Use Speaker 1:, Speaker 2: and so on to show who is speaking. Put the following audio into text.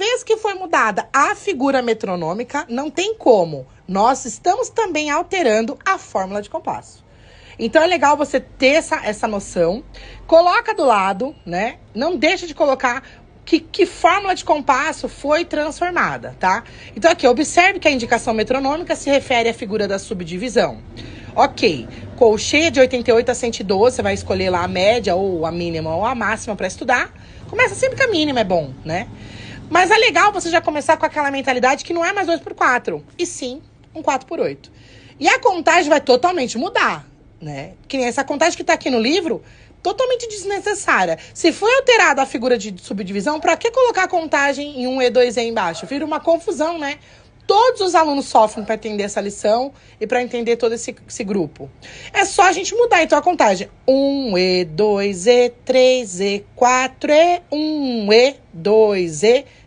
Speaker 1: vez que foi mudada a figura metronômica, não tem como. Nós estamos também alterando a fórmula de compasso. Então é legal você ter essa, essa noção. Coloca do lado, né? Não deixa de colocar que, que fórmula de compasso foi transformada, tá? Então aqui, observe que a indicação metronômica se refere à figura da subdivisão. Ok, colcheia de 88 a 112, você vai escolher lá a média, ou a mínima, ou a máxima para estudar. Começa sempre com a mínima, é bom, né? Mas é legal você já começar com aquela mentalidade que não é mais 2 por 4 e sim um 4 por 8 E a contagem vai totalmente mudar, né? Que nem essa contagem que tá aqui no livro, totalmente desnecessária. Se foi alterada a figura de subdivisão, para que colocar a contagem em 1 e 2 e embaixo? Vira uma confusão, né? Todos os alunos sofrem para entender essa lição e para entender todo esse, esse, grupo. É só a gente mudar então a contagem. 1 e 2 e 3 e 4 e 1 e 2 e